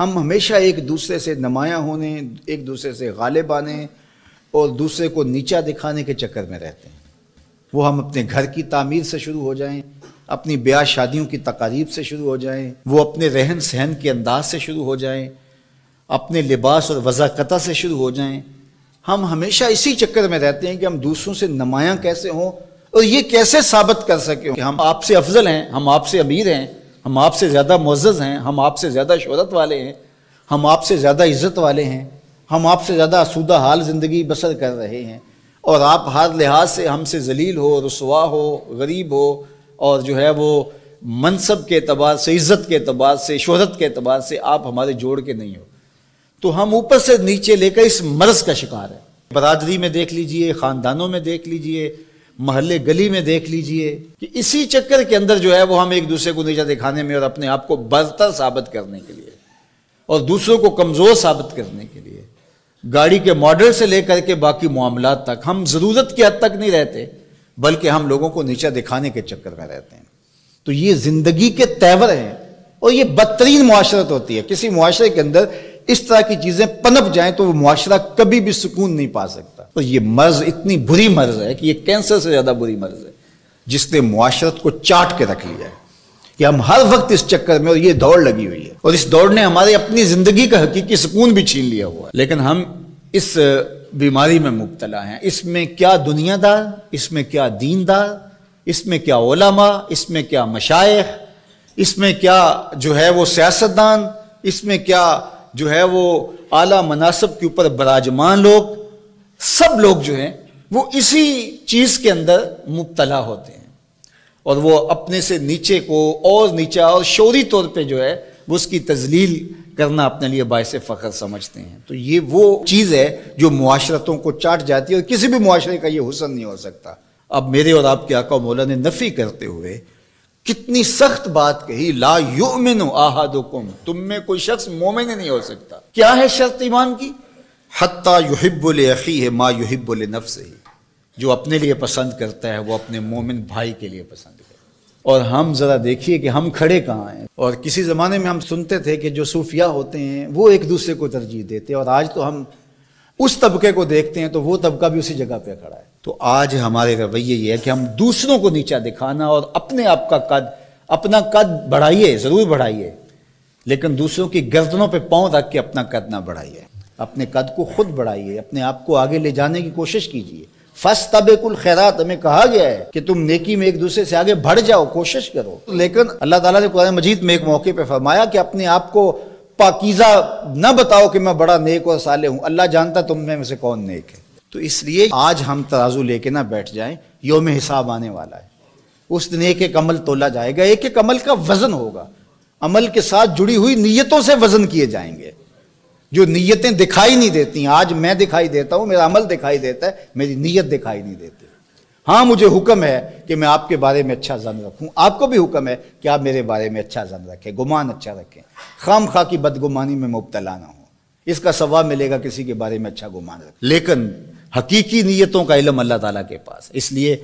हम हमेशा एक दूसरे से नमाया होने एक दूसरे से गालिब आने और दूसरे को नीचा दिखाने के चक्कर में रहते हैं वो हम अपने घर की तामीर से शुरू हो जाएं अपनी ब्याह शादियों की तकारीब से शुरू हो जाएं वो अपने रहन सहन के अंदाज से शुरू हो जाएं अपने लिबास और वजाकता से शुरू हो जाएं हम हमेशा इसी चक्कर में रहते हैं कि हम दूसरों से नमाया कैसे हों और ये कैसे साबित कर सकें कि हम आपसे अफजल हैं हम आपसे अमीर हैं हम आपसे ज़्यादा मुज्ज़ हैं हम आपसे ज़्यादा शहरत वाले हैं हम आपसे ज़्यादा इज़्ज़त वाले हैं हम आपसे ज़्यादा आसूदा हाल ज़िंदगी बसर कर रहे हैं और आप हर लिहाज से हमसे जलील हो रसवा हो गरीब हो और जो है वो मनसब के अतबार से इज़्ज़त के अतबार से शहरत के अतबार से आप हमारे जोड़ के नहीं हो तो हम ऊपर से नीचे लेकर इस मर्ज़ का शिकार है बरदरी में देख लीजिए ख़ानदानों में देख लीजिए महल्ले गली में देख लीजिए कि इसी चक्कर के अंदर जो है वो हम एक दूसरे को नीचा दिखाने में और अपने आप को बदतर साबित करने के लिए और दूसरों को कमज़ोर साबित करने के लिए गाड़ी के मॉडल से लेकर के बाकी मामला तक हम ज़रूरत की हद तक नहीं रहते बल्कि हम लोगों को नीचा दिखाने के चक्कर में रहते हैं तो ये ज़िंदगी के तेवर हैं और ये बदतरीन मुआशरत होती है किसी मुआरे के अंदर इस तरह की चीज़ें पनप जाएं तो वो मुआरा कभी भी सुकून नहीं पा सकता तो ये मर्ज इतनी बुरी मर्ज है कि ये कैंसर से ज़्यादा बुरी मर्ज है जिसने मुआशरत को चाट के रख लिया है कि हम हर वक्त इस चक्कर में और ये दौड़ लगी हुई है और इस दौड़ ने हमारी अपनी ज़िंदगी का हकीकी सुकून भी छीन लिया हुआ है लेकिन हम इस बीमारी में मुबतला हैं इसमें क्या दुनियादार इसमें क्या दीनदार इसमें क्या ओलामा इसमें क्या मशाइ इसमें क्या जो है वो सियासतदान इसमें क्या जो है वो आला मनासब के ऊपर बराजमान लोग सब लोग जो हैं वो इसी चीज़ के अंदर मुबतला होते हैं और वो अपने से नीचे को और नीचा और शोरी तौर पे जो है वो उसकी तजलील करना अपने लिए बायस फ़ख्र समझते हैं तो ये वो चीज़ है जो माशरतों को चाट जाती है और किसी भी माशरे का ये हुसन नहीं हो सकता अब मेरे और आपके आका मौला ने नफ़ी करते हुए कितनी सख्त बात कही ला यू युमिन आहा तुम में कोई शख्स मोमिन नहीं हो सकता क्या है शर्त ईमान की हती युहिब्बुल अखी है माँ युहिब्बुल नफ्स ही जो अपने लिए पसंद करता है वो अपने मोमिन भाई के लिए पसंद करता है और हम ज़रा देखिए कि हम खड़े कहाँ हैं और किसी ज़माने में हम सुनते थे कि जो सूफिया होते हैं वो एक दूसरे को तरजीह देते हैं और आज तो हम उस तबके को देखते हैं तो वो तबका भी उसी जगह पर खड़ा है तो आज हमारे रवैये ये है कि हम दूसरों को नीचा दिखाना और अपने आप का कद अपना कद बढ़ाइए ज़रूर बढ़ाइए लेकिन दूसरों की गर्दनों पर पाँव रख के अपना कद ना बढ़ाइए अपने कद को खुद बढ़ाइए अपने आप को आगे ले जाने की कोशिश कीजिए फस तबेकुल खैरात हमें कहा गया है कि तुम नेकी में एक दूसरे से आगे बढ़ जाओ कोशिश करो लेकिन अल्लाह ताला ने कुरान मजीद में एक मौके पर फरमाया कि अपने आप को पाकिज़ा न बताओ कि मैं बड़ा नेक और साले हूँ अल्लाह जानता तुम में से कौन नेक है तो इसलिए आज हम तराजू लेके ना बैठ जाए योम हिसाब आने वाला है उस दिन एक एक अमल तोला जाएगा एक एक अमल का वजन होगा अमल के साथ जुड़ी हुई नीयतों से वजन किए जाएंगे जो नीयतें दिखाई नहीं देती आज मैं दिखाई देता हूँ मेरा अमल दिखाई देता है मेरी नीयत दिखाई नहीं देती हाँ मुझे हुक्म है कि मैं आपके बारे में अच्छा जन रखूँ आपको भी हुक्म है कि आप मेरे बारे में अच्छा जन रखें गुमान अच्छा रखें खाम खा की बदगुमानी में मुबतला ना हो इसका सवाब मिलेगा किसी के बारे में अच्छा गुमान रखें लेकिन हकीकी नीयतों का इलम अल्लाह ताला के पास इसलिए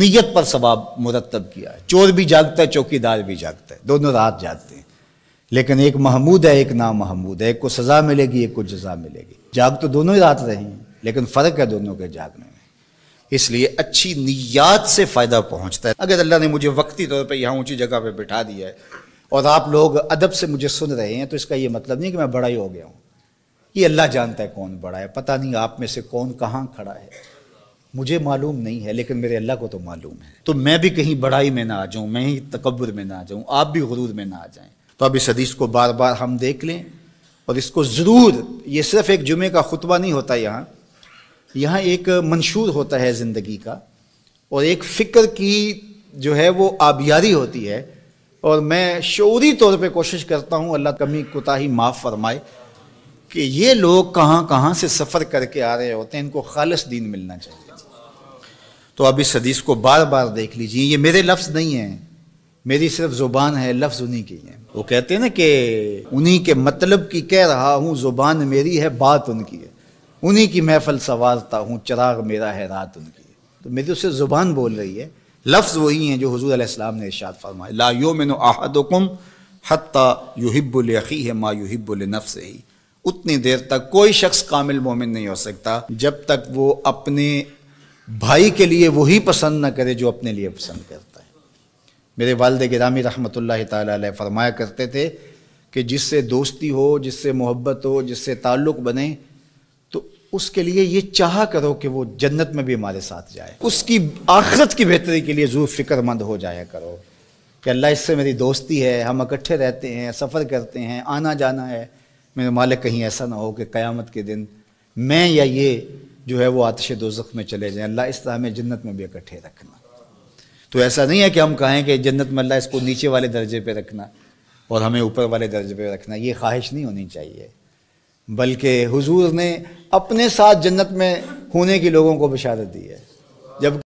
नीयत पर सवाब मुरतब किया है चोर भी जागता है चौकीदार भी जागता है दोनों रात जागते हैं लेकिन एक महमूद है एक ना महमूद है एक को सज़ा मिलेगी एक को जजा मिलेगी जाग तो दोनों ही रात रही हैं लेकिन फ़र्क है दोनों के जागने में इसलिए अच्छी नियात से फ़ायदा पहुंचता है अगर अल्लाह ने मुझे वक्ती तौर पर यहाँ ऊंची जगह पर बिठा दिया है और आप लोग अदब से मुझे सुन रहे हैं तो इसका ये मतलब नहीं कि मैं बड़ा ही हो गया हूँ ये अल्लाह जानता है कौन बड़ा है पता नहीं आप में से कौन कहाँ खड़ा है मुझे मालूम नहीं है लेकिन मेरे अल्लाह को तो मालूम है तो मैं भी कहीं बड़ाई में ना आ जाऊँ मैं ही तकबर में ना आ जाऊँ आप भी गुरूर में ना आ जाएं तो अब इस हदीस को बार बार हम देख लें और इसको ज़रूर ये सिर्फ एक जुमे का खुतबा नहीं होता यहाँ यहाँ एक मंशूर होता है ज़िंदगी का और एक फ़िक्र की जो है वो आबियारी होती है और मैं शोरी तौर पे कोशिश करता हूँ अल्लाह कमी कोताही माफ़ फरमाए कि ये लोग कहाँ कहाँ से सफ़र करके आ रहे होते हैं इनको खालस दीन मिलना चाहिए तो अब इस हदीस को बार बार देख लीजिए ये मेरे लफ्ज़ नहीं हैं मेरी सिर्फ जुबान है लफ्ज उन्हीं की है वो कहते हैं ना कि उन्हीं के मतलब की कह रहा हूँ जुबान मेरी है बात उनकी है उन्हीं की महफल संवारता हूँ चिराग मेरा है रात उनकी है तो मेरी उससे जुबान बोल रही है लफ्ज़ वही हैं जो हजूर आसमाम ने इशाद फरमाए ला योमिन आहदुकुम हत्ता युहिब्बुल यखी है माँ युहिब्बुल नफ्स ही उतनी देर तक कोई शख्स कामिल मोमिन नहीं हो सकता जब तक वो अपने भाई के लिए वही पसंद ना करे जो अपने लिए पसंद करते मेरे वालद गिरामी रहमत ला फरमाया करते थे कि जिससे दोस्ती हो जिससे मोहब्बत हो जिससे ताल्लुक़ बने तो उसके लिए ये चाह करो कि वो जन्नत में भी हमारे साथ जाए उसकी आखरत की बेहतरी के लिए जो फ़िक्रमंद हो जाया करो कि अल्लाह इससे मेरी दोस्ती है हम इकट्ठे रहते हैं सफ़र करते हैं आना जाना है मेरे मालिक कहीं ऐसा ना हो कि क़यामत के दिन मैं या ये जो है वो आतश दो में चले जाएँ अल्लाह इस तरह हमें जन्नत में भी इकट्ठे रखना तो ऐसा नहीं है कि हम कहें कि जन्नत मल्ला इसको नीचे वाले दर्जे पे रखना और हमें ऊपर वाले दर्जे पे रखना ये ख्वाहिश नहीं होनी चाहिए बल्कि हुजूर ने अपने साथ जन्नत में होने के लोगों को बिशारत दी है जब